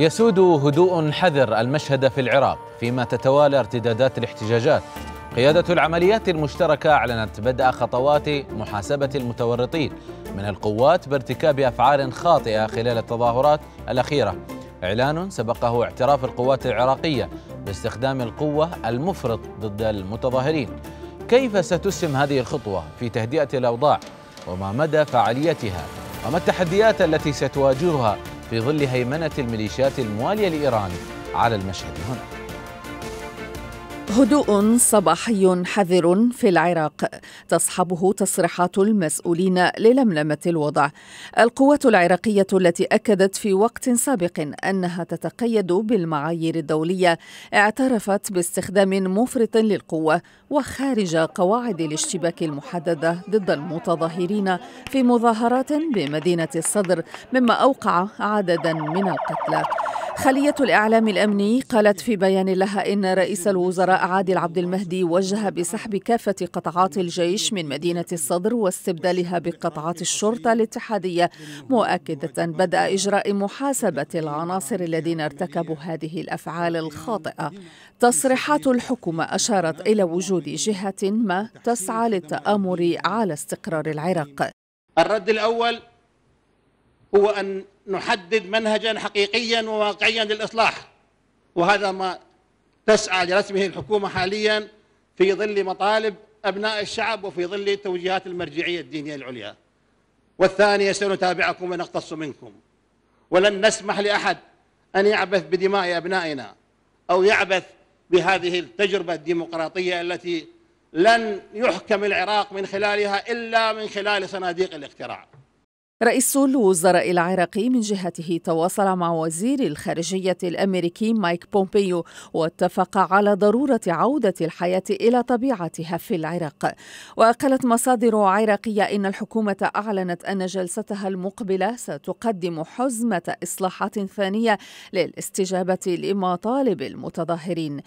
يسود هدوء حذر المشهد في العراق فيما تتوالى ارتدادات الاحتجاجات قيادة العمليات المشتركة أعلنت بدء خطوات محاسبة المتورطين من القوات بارتكاب أفعال خاطئة خلال التظاهرات الأخيرة إعلان سبقه اعتراف القوات العراقية باستخدام القوة المفرط ضد المتظاهرين كيف ستسهم هذه الخطوة في تهدئة الأوضاع وما مدى فعاليتها وما التحديات التي ستواجهها في ظل هيمنة الميليشيات الموالية لإيران على المشهد هنا هدوء صباحي حذر في العراق تصحبه تصريحات المسؤولين للملمه الوضع القوات العراقيه التي اكدت في وقت سابق انها تتقيد بالمعايير الدوليه اعترفت باستخدام مفرط للقوه وخارج قواعد الاشتباك المحدده ضد المتظاهرين في مظاهرات بمدينه الصدر مما اوقع عددا من القتلى خليه الاعلام الامني قالت في بيان لها ان رئيس الوزراء عادل عبد المهدي وجه بسحب كافة قطعات الجيش من مدينة الصدر واستبدالها بقطعات الشرطة الاتحادية مؤكدة بدأ إجراء محاسبة العناصر الذين ارتكبوا هذه الأفعال الخاطئة تصريحات الحكومة أشارت إلى وجود جهة ما تسعى للتآمر على استقرار العراق الرد الأول هو أن نحدد منهجا حقيقيا وواقعيا للإصلاح وهذا ما تسعى لرسمه الحكومة حاليا في ظل مطالب أبناء الشعب وفي ظل توجيهات المرجعية الدينية العليا والثانية سنتابعكم ونقتص منكم ولن نسمح لأحد أن يعبث بدماء أبنائنا أو يعبث بهذه التجربة الديمقراطية التي لن يحكم العراق من خلالها إلا من خلال صناديق الاقتراع رئيس الوزراء العراقي من جهته تواصل مع وزير الخارجية الأمريكي مايك بومبيو واتفق على ضرورة عودة الحياة إلى طبيعتها في العراق وقالت مصادر عراقية إن الحكومة أعلنت أن جلستها المقبلة ستقدم حزمة إصلاحات ثانية للاستجابة لمطالب المتظاهرين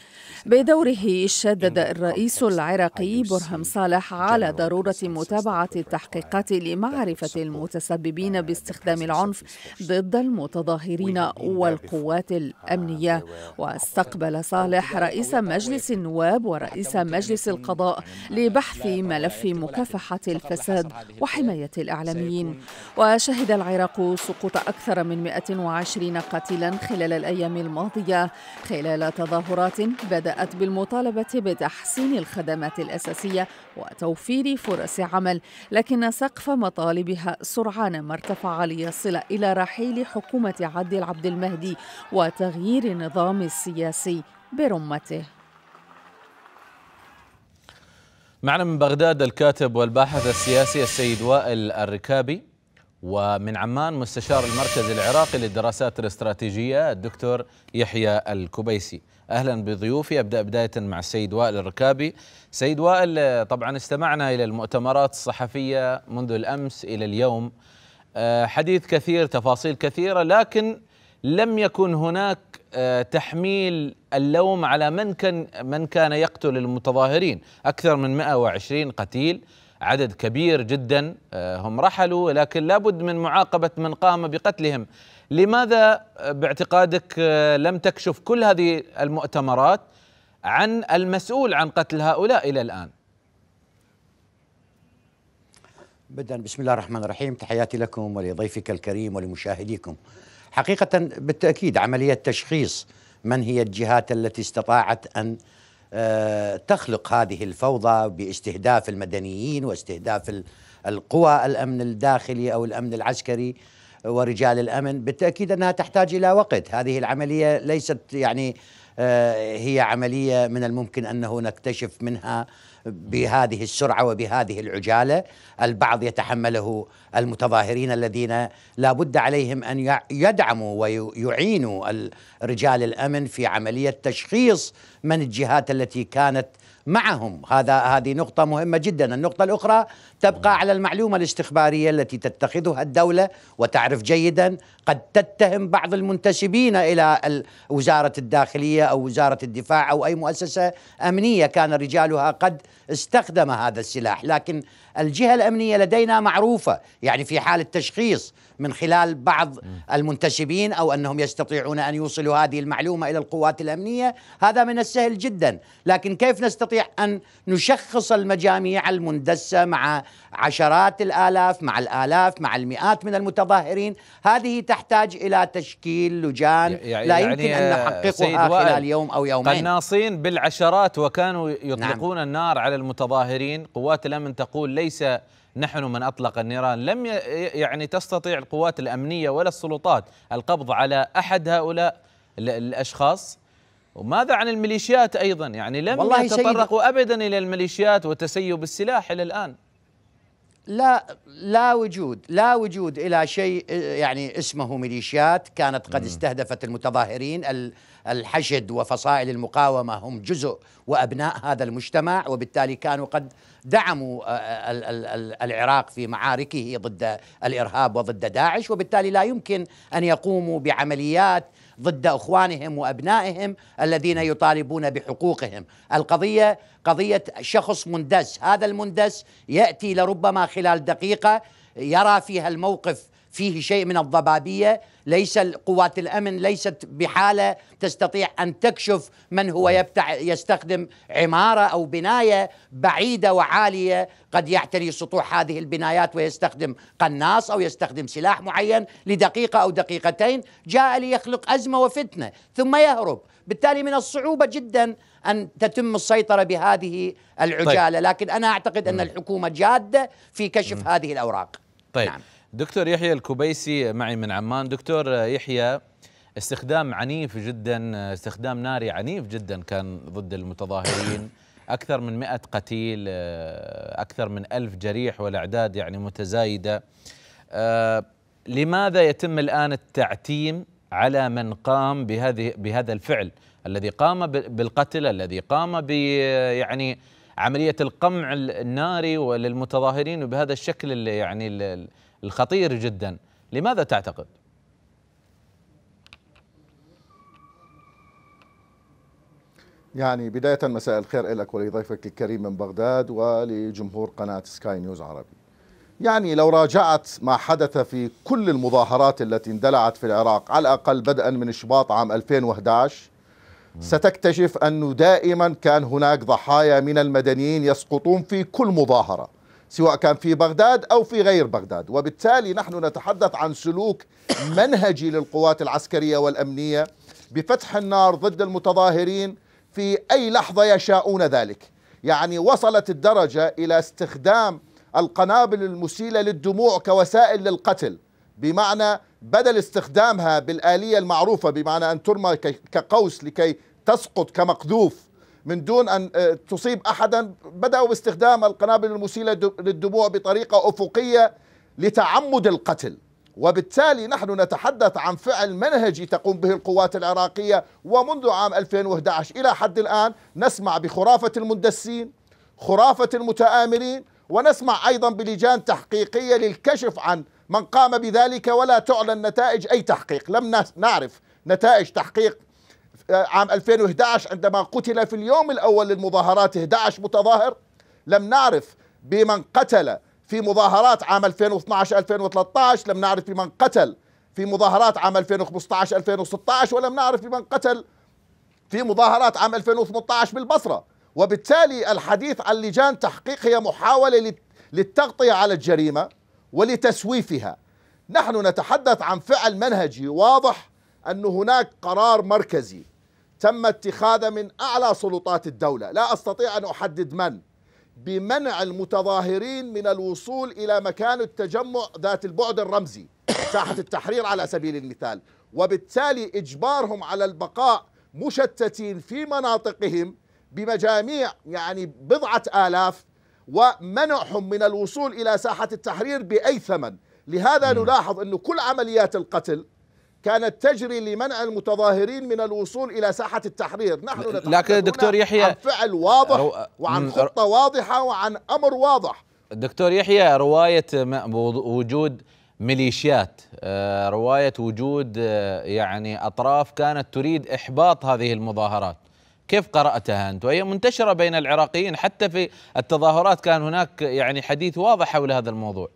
بدوره شدد الرئيس العراقي برهم صالح على ضرورة متابعة التحقيقات لمعرفة المتسبب المتسببين آه، باستخدام العنف ضد المتظاهرين والقوات الأمنية واستقبل صالح رئيس مجلس النواب ورئيس مجلس القضاء لبحث ملف مكافحة الفساد وحماية الإعلاميين وشهد العراق سقوط أكثر من 120 قتيلا خلال الأيام الماضية خلال تظاهرات بدأت بالمطالبة بتحسين الخدمات الأساسية وتوفير فرص عمل لكن سقف مطالبها سرعان كان ما ارتفع ليصل إلى رحيل حكومة عادل عبد المهدي وتغيير النظام السياسي برمته معنا من بغداد الكاتب والباحث السياسي السيد وائل الركابي ومن عمان مستشار المركز العراقي للدراسات الاستراتيجية الدكتور يحيى الكبيسي أهلا بضيوفي أبدأ بداية مع السيد وائل الركابي سيد وائل طبعا استمعنا إلى المؤتمرات الصحفية منذ الأمس إلى اليوم آه، حديث كثير تفاصيل كثيره لكن لم يكن هناك آه، تحميل اللوم على من كان من كان يقتل المتظاهرين اكثر من 120 قتيل عدد كبير جدا آه، هم رحلوا لكن لابد من معاقبه من قام بقتلهم لماذا باعتقادك لم تكشف كل هذه المؤتمرات عن المسؤول عن قتل هؤلاء الى الان بدأ بسم الله الرحمن الرحيم تحياتي لكم ولضيفك الكريم ولمشاهديكم حقيقة بالتأكيد عملية تشخيص من هي الجهات التي استطاعت أن آه، تخلق هذه الفوضى باستهداف المدنيين واستهداف القوى الأمن الداخلي أو الأمن العسكري ورجال الأمن بالتأكيد أنها تحتاج إلى وقت هذه العملية ليست يعني آه، هي عملية من الممكن أنه نكتشف منها بهذه السرعه وبهذه العجاله، البعض يتحمله المتظاهرين الذين لا بد عليهم ان يدعموا ويعينوا رجال الامن في عمليه تشخيص من الجهات التي كانت معهم هذا هذه نقطة مهمة جدا النقطة الأخرى تبقى على المعلومة الاستخبارية التي تتخذها الدولة وتعرف جيدا قد تتهم بعض المنتسبين إلى وزارة الداخلية أو وزارة الدفاع أو أي مؤسسة أمنية كان رجالها قد استخدم هذا السلاح لكن الجهة الأمنية لدينا معروفة يعني في حال التشخيص من خلال بعض المنتسبين أو أنهم يستطيعون أن يوصلوا هذه المعلومة إلى القوات الأمنية هذا من السهل جدا لكن كيف نستطيع أن نشخص المجاميع المندسة مع عشرات الآلاف مع الآلاف مع المئات من المتظاهرين هذه تحتاج إلى تشكيل لجان يعني لا يعني، يمكن يعني أن آه، نحققها خلال يوم أو يومين قناصين بالعشرات وكانوا نعم. يطلقون نعم. النار على المتظاهرين قوات الأمن تقول ليس نحن من أطلق النيران لم يعني تستطيع القوات الأمنية ولا السلطات القبض على أحد هؤلاء الأشخاص وماذا عن الميليشيات أيضا يعني لم يتطرقوا أبدا إلى الميليشيات وتسيب السلاح إلى الآن لا لا وجود لا وجود الى شيء يعني اسمه ميليشيات كانت قد استهدفت المتظاهرين الحشد وفصائل المقاومه هم جزء وابناء هذا المجتمع وبالتالي كانوا قد دعموا العراق في معاركه ضد الارهاب وضد داعش وبالتالي لا يمكن ان يقوموا بعمليات ضد اخوانهم وابنائهم الذين يطالبون بحقوقهم، القضيه قضيه شخص مندس، هذا المندس ياتي لربما خلال دقيقه يرى فيها الموقف فيه شيء من الضبابيه ليس قوات الامن ليست بحاله تستطيع ان تكشف من هو نعم. يبتع يستخدم عماره او بنايه بعيده وعاليه قد يعتري سطوح هذه البنايات ويستخدم قناص او يستخدم سلاح معين لدقيقه او دقيقتين جاء ليخلق ازمه وفتنه ثم يهرب بالتالي من الصعوبه جدا ان تتم السيطره بهذه العجاله طيب. لكن انا اعتقد ان نعم. الحكومه جاده في كشف م. نعم. هذه الاوراق طيب نعم. دكتور يحيى الكبيسي معي من عمان دكتور يحيى استخدام عنيف جدا استخدام ناري عنيف جدا كان ضد المتظاهرين أكثر من مئة قتيل أكثر من ألف جريح والأعداد يعني متزايدة آه، لماذا يتم الآن التعتيم على من قام بهذه بهذا الفعل الذي قام بالقتل الذي قام ب يعني عملية القمع الناري للمتظاهرين وبهذا الشكل اللي يعني الخطير جدا لماذا تعتقد؟ يعني بداية مساء الخير لك ولضيفك الكريم من بغداد ولجمهور قناة سكاي نيوز عربي يعني لو راجعت ما حدث في كل المظاهرات التي اندلعت في العراق على الأقل بدءا من شباط عام 2011 ستكتشف أنه دائما كان هناك ضحايا من المدنيين يسقطون في كل مظاهرة سواء كان في بغداد أو في غير بغداد وبالتالي نحن نتحدث عن سلوك منهجي للقوات العسكرية والأمنية بفتح النار ضد المتظاهرين في أي لحظة يشاءون ذلك يعني وصلت الدرجة إلى استخدام القنابل المسيلة للدموع كوسائل للقتل بمعنى بدل استخدامها بالآلية المعروفة بمعنى أن ترمى كقوس لكي تسقط كمقذوف من دون أن آه، تصيب أحدا بدأوا باستخدام القنابل المسيلة للدموع بطريقة أفقية لتعمد القتل وبالتالي نحن نتحدث عن فعل منهجي تقوم به القوات العراقية ومنذ عام 2011 إلى حد الآن نسمع بخرافة المندسين خرافة المتآمرين ونسمع أيضا بلجان تحقيقية للكشف عن من قام بذلك ولا تعلن نتائج أي تحقيق لم نعرف نتائج تحقيق عام 2011 عندما قتل في اليوم الأول للمظاهرات 11 متظاهر لم نعرف بمن قتل في مظاهرات عام 2012 2013 لم نعرف بمن قتل في مظاهرات عام 2015 2016 ولم نعرف بمن قتل في مظاهرات عام 2018 بالبصرة وبالتالي الحديث عن لجان تحقيق هي محاولة للتغطية على الجريمة ولتسويفها نحن نتحدث عن فعل منهجي واضح أن هناك قرار مركزي تم اتخاذه من أعلى سلطات الدولة لا أستطيع أن أحدد من بمنع المتظاهرين من الوصول إلى مكان التجمع ذات البعد الرمزي ساحة التحرير على سبيل المثال وبالتالي إجبارهم على البقاء مشتتين في مناطقهم بمجاميع يعني بضعة آلاف ومنعهم من الوصول إلى ساحة التحرير بأي ثمن لهذا نلاحظ أنه كل عمليات القتل كانت تجري لمنع المتظاهرين من الوصول الى ساحه التحرير، نحن لكن دكتور يحيى عن فعل واضح وعن خطه واضحه وعن امر واضح دكتور يحيى روايه وجود ميليشيات آه، روايه وجود آه، يعني اطراف كانت تريد احباط هذه المظاهرات كيف قراتها انت وهي منتشره بين العراقيين حتى في التظاهرات كان هناك يعني حديث واضح حول هذا الموضوع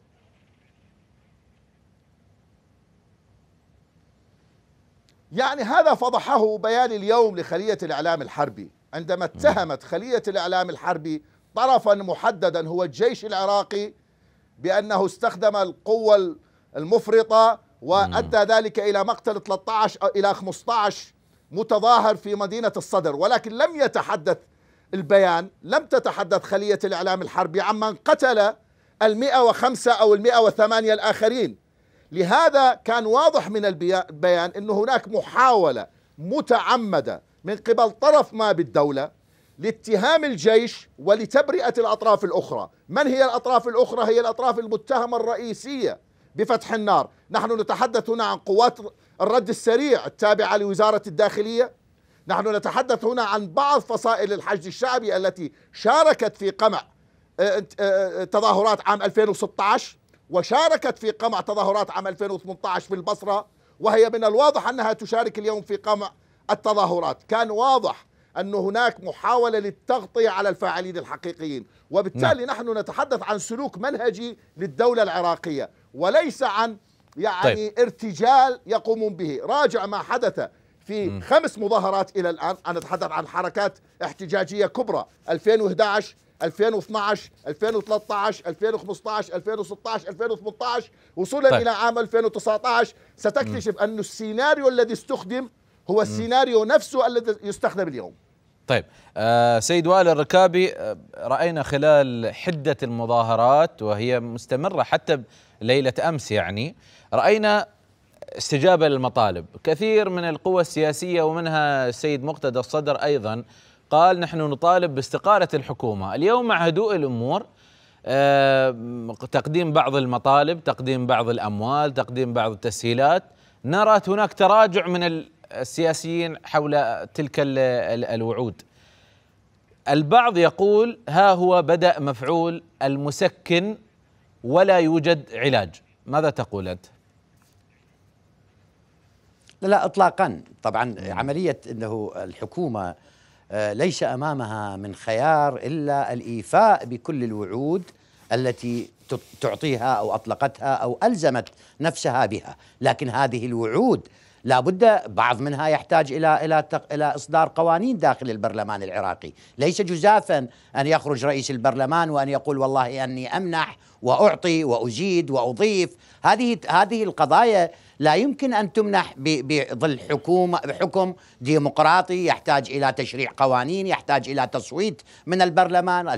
يعني هذا فضحه بيان اليوم لخلية الإعلام الحربي عندما اتهمت خلية الإعلام الحربي طرفا محددا هو الجيش العراقي بأنه استخدم القوة المفرطة وأدى ذلك إلى مقتل 13 إلى 15 متظاهر في مدينة الصدر ولكن لم يتحدث البيان لم تتحدث خلية الإعلام الحربي عمن قتل المئة وخمسة أو المئة وثمانية الآخرين لهذا كان واضح من البيان أن هناك محاولة متعمدة من قبل طرف ما بالدولة لاتهام الجيش ولتبرئة الأطراف الأخرى من هي الأطراف الأخرى؟ هي الأطراف المتهمة الرئيسية بفتح النار نحن نتحدث هنا عن قوات الرد السريع التابعة لوزارة الداخلية نحن نتحدث هنا عن بعض فصائل الحشد الشعبي التي شاركت في قمع آه، آه، آه، تظاهرات عام 2016 وشاركت في قمع تظاهرات عام 2018 في البصرة وهي من الواضح أنها تشارك اليوم في قمع التظاهرات كان واضح أن هناك محاولة للتغطية على الفاعلين الحقيقيين وبالتالي نعم. نحن نتحدث عن سلوك منهجي للدولة العراقية وليس عن يعني طيب. ارتجال يقومون به راجع ما حدث في م. خمس مظاهرات إلى الآن أنا أتحدث عن حركات احتجاجية كبرى 2011 2012 2013 2015 2016 2018 وصولا طيب. الى عام 2019 ستكتشف ان السيناريو الذي استخدم هو السيناريو نفسه الذي يستخدم اليوم طيب آه سيد وائل الركابي آه، راينا خلال حده المظاهرات وهي مستمره حتى ليله امس يعني راينا استجابه للمطالب كثير من القوى السياسيه ومنها السيد مقتدى الصدر ايضا قال نحن نطالب باستقالة الحكومة اليوم مع هدوء الأمور آه، تقديم بعض المطالب تقديم بعض الأموال تقديم بعض التسهيلات نرى هناك تراجع من السياسيين حول تلك الوعود البعض يقول ها هو بدأ مفعول المسكن ولا يوجد علاج ماذا تقول أنت؟ لا لا اطلاقا طبعا عمليه انه الحكومه آه، ليس امامها من خيار الا الايفاء بكل الوعود التي تعطيها او اطلقتها او الزمت نفسها بها، لكن هذه الوعود لابد بعض منها يحتاج الى الى الى اصدار قوانين داخل البرلمان العراقي، ليس جزافا ان يخرج رئيس البرلمان وان يقول والله اني امنح واعطي وازيد واضيف، هذه هذه القضايا لا يمكن أن تمنح بظل حكومة بحكم ديمقراطي يحتاج إلى تشريع قوانين يحتاج إلى تصويت من البرلمان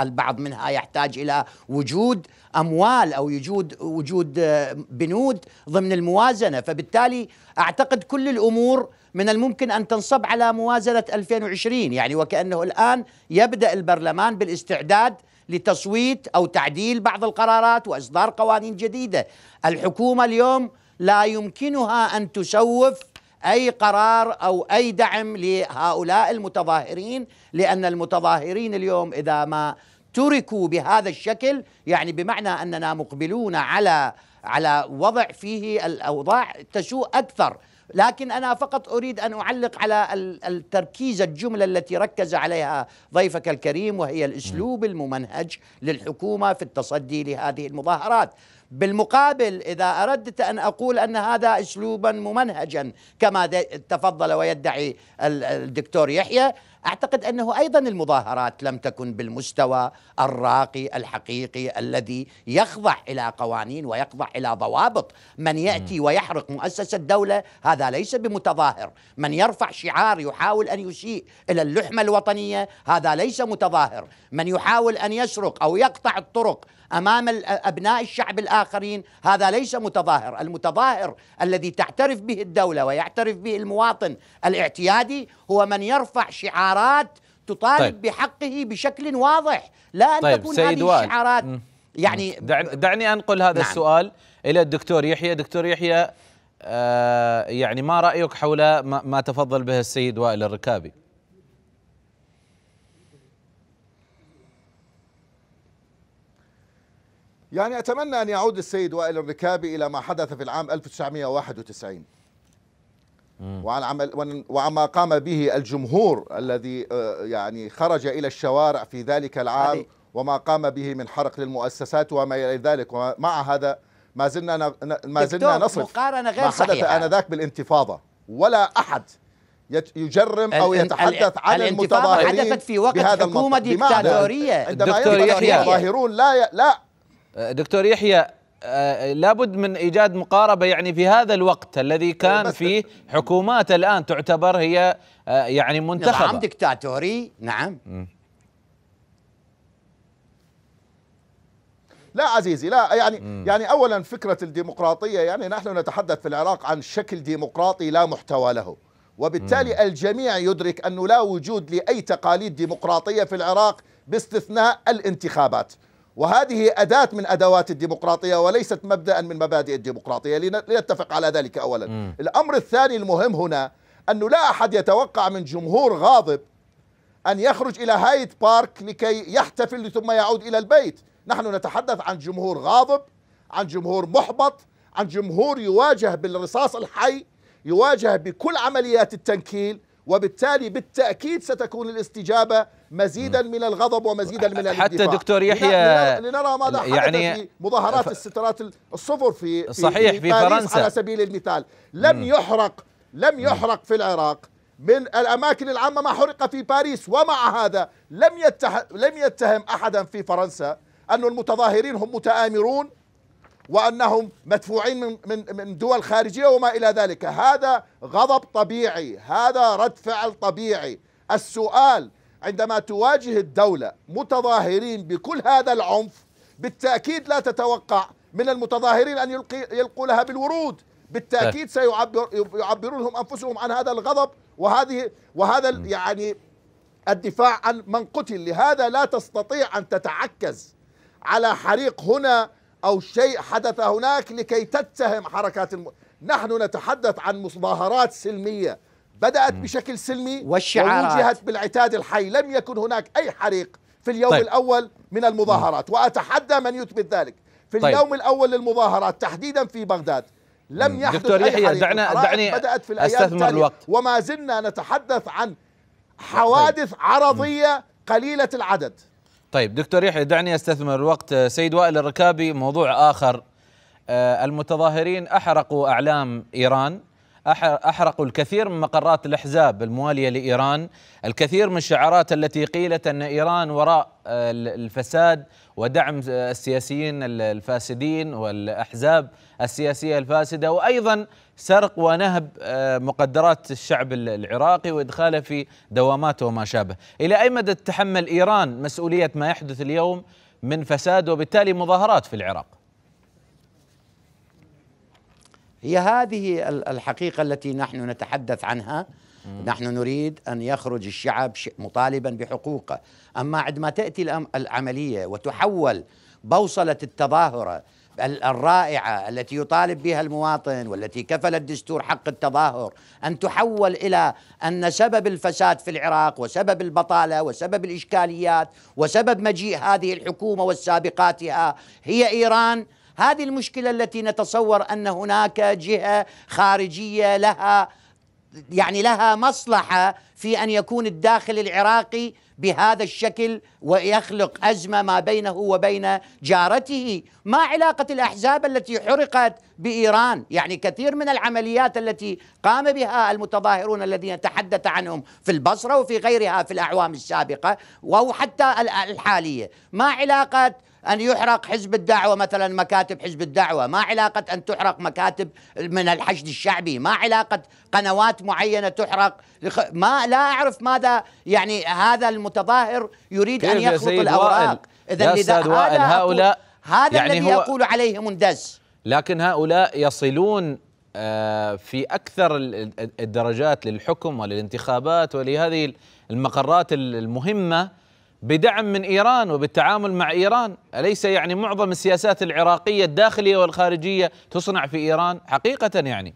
البعض منها يحتاج إلى وجود أموال أو وجود وجود آه، بنود ضمن الموازنة فبالتالي أعتقد كل الأمور من الممكن أن تنصب على موازنة 2020 يعني وكأنه الآن يبدأ البرلمان بالاستعداد لتصويت أو تعديل بعض القرارات وإصدار قوانين جديدة الحكومة اليوم لا يمكنها ان تشوف اي قرار او اي دعم لهؤلاء المتظاهرين لان المتظاهرين اليوم اذا ما تركوا بهذا الشكل يعني بمعنى اننا مقبلون على على وضع فيه الاوضاع تسوء اكثر لكن انا فقط اريد ان اعلق على التركيز الجمله التي ركز عليها ضيفك الكريم وهي الاسلوب الممنهج للحكومه في التصدي لهذه المظاهرات بالمقابل إذا أردت أن أقول أن هذا أسلوبا ممنهجا كما تفضل ويدعي الدكتور يحيى اعتقد انه ايضا المظاهرات لم تكن بالمستوى الراقي الحقيقي الذي يخضع الى قوانين ويخضع الى ضوابط من ياتي ويحرق مؤسسه الدوله هذا ليس بمتظاهر من يرفع شعار يحاول ان يسيء الى اللحمه الوطنيه هذا ليس متظاهر من يحاول ان يسرق او يقطع الطرق امام ابناء الشعب الاخرين هذا ليس متظاهر، المتظاهر الذي تعترف به الدوله ويعترف به المواطن الاعتيادي هو من يرفع شعار شعارات تطالب طيب. بحقه بشكل واضح لا أن طيب. تكون هذه وال. الشعارات م. يعني دعني أنقل هذا نعم. السؤال إلى الدكتور يحيى دكتور يحيى آه يعني ما رأيك حول ما, ما تفضل به السيد وائل الركابي يعني أتمنى أن يعود السيد وائل الركابي إلى ما حدث في العام 1991 وعن عمل وعما قام به الجمهور الذي آه، يعني خرج الى الشوارع في ذلك العام وما قام به من حرق للمؤسسات وما الى ذلك ومع هذا ما زلنا ما زلنا نصف مقارنه غير ما حدث صحيحة. انذاك بالانتفاضه ولا احد يجرم او يتحدث عن المتظاهرين حدثت في وقت بهذا حكومه ديكتاتوريه عندما دكتور يحيى المتظاهرون لا لا دكتور يحيى آه، لابد من ايجاد مقاربه يعني في هذا الوقت الذي إيه، كان فيه حكومات الان تعتبر هي آه، يعني نعم، منتخبه نعم دكتاتوري نعم م. لا عزيزي لا يعني م. يعني اولا فكره الديمقراطيه يعني نحن نتحدث في العراق عن شكل ديمقراطي لا محتوى له وبالتالي م. الجميع يدرك انه لا وجود لاي تقاليد ديمقراطيه في العراق باستثناء الانتخابات وهذه أداة من أدوات الديمقراطية وليست مبدأ من مبادئ الديمقراطية لنتفق على ذلك أولا م. الأمر الثاني المهم هنا أنه لا أحد يتوقع من جمهور غاضب أن يخرج إلى هايد بارك لكي يحتفل ثم يعود إلى البيت نحن نتحدث عن جمهور غاضب عن جمهور محبط عن جمهور يواجه بالرصاص الحي يواجه بكل عمليات التنكيل وبالتالي بالتأكيد ستكون الاستجابة مزيدا من الغضب ومزيدا من الاندفاع حتى دكتور يحيى لنرى ماذا حدث يعني في مظاهرات ف... السترات الصفر في صحيح في, في فرنسا على سبيل المثال لم يحرق لم يحرق في العراق من الاماكن العامه ما حرق في باريس ومع هذا لم يتح... لم يتهم احدا في فرنسا ان المتظاهرين هم متآمرون وانهم مدفوعين من من من دول خارجيه وما الى ذلك، هذا غضب طبيعي، هذا رد فعل طبيعي، السؤال عندما تواجه الدوله متظاهرين بكل هذا العنف بالتاكيد لا تتوقع من المتظاهرين ان يلقي يلقوا لها بالورود، بالتاكيد سيعبر يعبرون هم انفسهم عن هذا الغضب وهذه وهذا يعني الدفاع عن من قتل، لهذا لا تستطيع ان تتعكز على حريق هنا أو شيء حدث هناك لكي تتهم حركات الم... نحن نتحدث عن مظاهرات سلمية بدأت بشكل سلمي والشعارات ووجهت بالعتاد الحي لم يكن هناك أي حريق في اليوم طيب. الأول من المظاهرات وأتحدى من يثبت ذلك في طيب. اليوم الأول للمظاهرات تحديدا في بغداد لم يحدث دكتور يحيى دعنا دعني بدأت في الأيام استثمر الوقت وما زلنا نتحدث عن طيب. حوادث طيب. عرضية قليلة العدد طيب دكتور يحيى دعني استثمر الوقت سيد وائل الركابي موضوع اخر آه، المتظاهرين احرقوا اعلام ايران أحرقوا الكثير من مقرات الأحزاب الموالية لإيران الكثير من الشعارات التي قيلت أن إيران وراء آه، الفساد ودعم آه، السياسيين الفاسدين والأحزاب السياسية الفاسدة وأيضا سرق ونهب آه، مقدرات الشعب العراقي وإدخاله في دوامات وما شابه إلى أي مدى تتحمل إيران مسؤولية ما يحدث اليوم من فساد وبالتالي مظاهرات في العراق هي هذه الحقيقة التي نحن نتحدث عنها نحن نريد أن يخرج الشعب مطالبا بحقوقه أما عندما تأتي العملية وتحول بوصلة التظاهرة الرائعة التي يطالب بها المواطن والتي كفل الدستور حق التظاهر أن تحول إلى أن سبب الفساد في العراق وسبب البطالة وسبب الإشكاليات وسبب مجيء هذه الحكومة والسابقاتها هي إيران هذه المشكله التي نتصور ان هناك جهه خارجيه لها يعني لها مصلحه في ان يكون الداخل العراقي بهذا الشكل ويخلق ازمه ما بينه وبين جارته، ما علاقه الاحزاب التي حرقت بايران؟ يعني كثير من العمليات التي قام بها المتظاهرون الذين تحدث عنهم في البصره وفي غيرها في الاعوام السابقه او حتى الحاليه، ما علاقه أن يحرق حزب الدعوة مثلا مكاتب حزب الدعوة ما علاقة أن تحرق مكاتب من الحشد الشعبي ما علاقة قنوات معينة تحرق ما لا أعرف ماذا يعني هذا المتظاهر يريد أن يخلط الأوراق إذا لذا هذا هؤلاء هذا يعني الذي يقول عليه مندس لكن هؤلاء يصلون آه، في اكثر الدرجات للحكم وللانتخابات ولهذه المقرات المهمه بدعم من ايران وبالتعامل مع ايران، اليس يعني معظم السياسات العراقيه الداخليه والخارجيه تصنع في ايران حقيقه يعني؟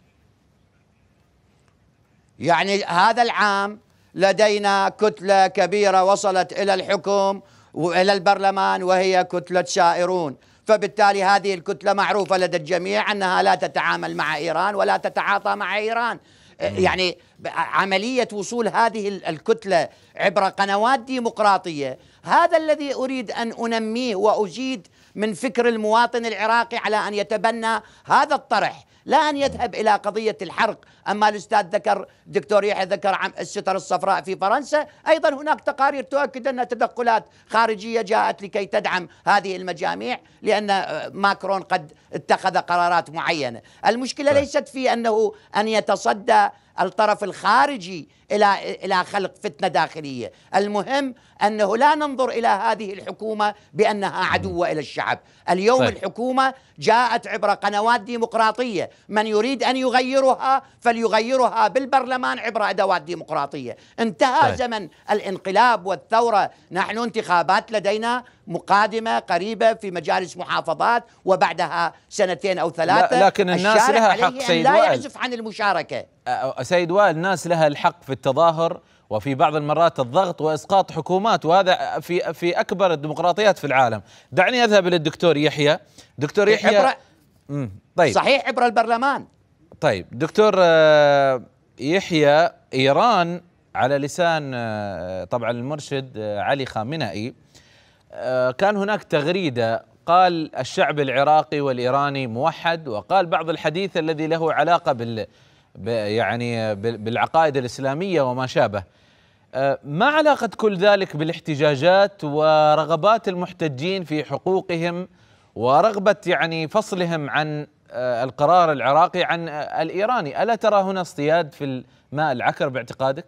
يعني هذا العام لدينا كتله كبيره وصلت الى الحكم والى البرلمان وهي كتله شائرون، فبالتالي هذه الكتله معروفه لدى الجميع انها لا تتعامل مع ايران ولا تتعاطى مع ايران، يعني عملية وصول هذه الكتلة عبر قنوات ديمقراطية هذا الذي أريد أن أنميه وأجيد من فكر المواطن العراقي على أن يتبنى هذا الطرح لا أن يذهب إلى قضية الحرق أما الأستاذ ذكر دكتور يحيى ذكر عن الستر الصفراء في فرنسا أيضا هناك تقارير تؤكد أن تدخلات خارجية جاءت لكي تدعم هذه المجاميع لأن آه، ماكرون قد اتخذ قرارات معينة المشكلة طيب. ليست في أنه أن يتصدى الطرف الخارجي الى الى خلق فتنه داخليه، المهم انه لا ننظر الى هذه الحكومه بانها عدوه الى الشعب، اليوم صحيح. طيب. الحكومه جاءت عبر قنوات ديمقراطيه، من يريد ان يغيرها فليغيرها بالبرلمان عبر ادوات ديمقراطيه، انتهى صحيح. طيب. زمن الانقلاب والثوره، نحن انتخابات لدينا مقادمه قريبه في مجالس محافظات وبعدها سنتين او ثلاثه لا لكن الناس لها حق سيد لا يعزف عن المشاركه سيد وائل الناس لها الحق في التظاهر وفي بعض المرات الضغط واسقاط حكومات وهذا في في اكبر الديمقراطيات في العالم دعني اذهب الى الدكتور يحيى دكتور إيه، يحيى عبر طيب صحيح عبر البرلمان طيب دكتور آه، يحيى ايران على لسان آه، طبعا المرشد آه، علي خامنئي كان هناك تغريده قال الشعب العراقي والايراني موحد وقال بعض الحديث الذي له علاقه بال يعني بالعقائد الاسلاميه وما شابه أه، ما علاقه كل ذلك بالاحتجاجات ورغبات المحتجين في حقوقهم ورغبه يعني فصلهم عن أه، القرار العراقي عن أه، الايراني، الا ترى هنا اصطياد في الماء العكر باعتقادك؟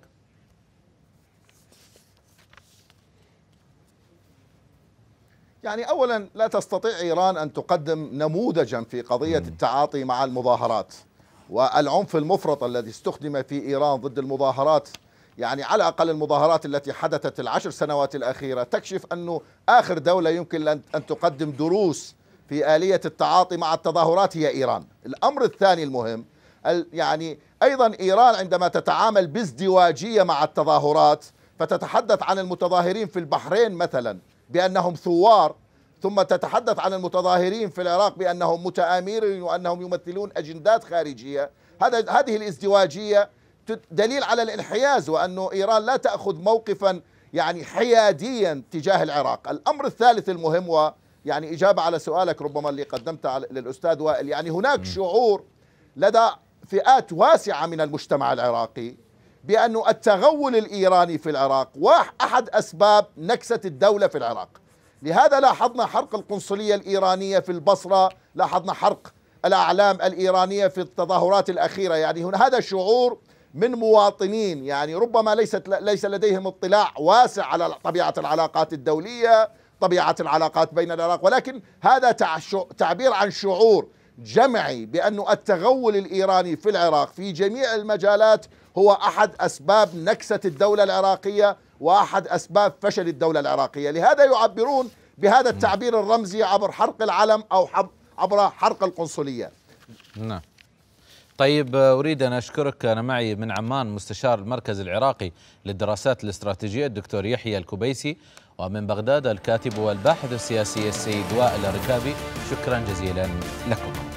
يعني اولا لا تستطيع ايران ان تقدم نموذجا في قضيه التعاطي مع المظاهرات والعنف المفرط الذي استخدم في إيران ضد المظاهرات يعني على الأقل المظاهرات التي حدثت العشر سنوات الأخيرة تكشف أنه آخر دولة يمكن أن تقدم دروس في آلية التعاطي مع التظاهرات هي إيران الأمر الثاني المهم يعني أيضا إيران عندما تتعامل بازدواجية مع التظاهرات فتتحدث عن المتظاهرين في البحرين مثلا بأنهم ثوار ثم تتحدث عن المتظاهرين في العراق بأنهم متآمرين وأنهم يمثلون أجندات خارجية هذا هذه الازدواجية دليل على الانحياز وأنه إيران لا تأخذ موقفا يعني حياديا تجاه العراق الأمر الثالث المهم هو يعني إجابة على سؤالك ربما اللي قدمته للأستاذ وائل يعني هناك شعور لدى فئات واسعة من المجتمع العراقي بأن التغول الإيراني في العراق واحد أحد أسباب نكسة الدولة في العراق لهذا لاحظنا حرق القنصلية الإيرانية في البصرة لاحظنا حرق الأعلام الإيرانية في التظاهرات الأخيرة يعني هنا هذا شعور من مواطنين يعني ربما ليست ليس لديهم اطلاع واسع على طبيعة العلاقات الدولية طبيعة العلاقات بين العراق ولكن هذا تعبير عن شعور جمعي بأن التغول الإيراني في العراق في جميع المجالات هو أحد أسباب نكسة الدولة العراقية واحد اسباب فشل الدوله العراقيه لهذا يعبرون بهذا التعبير الرمزي عبر حرق العلم او عبر حرق القنصليه نعم طيب اريد ان اشكرك انا معي من عمان مستشار المركز العراقي للدراسات الاستراتيجيه الدكتور يحيى الكبيسي ومن بغداد الكاتب والباحث السياسي السيد وائل الركابي شكرا جزيلا لكم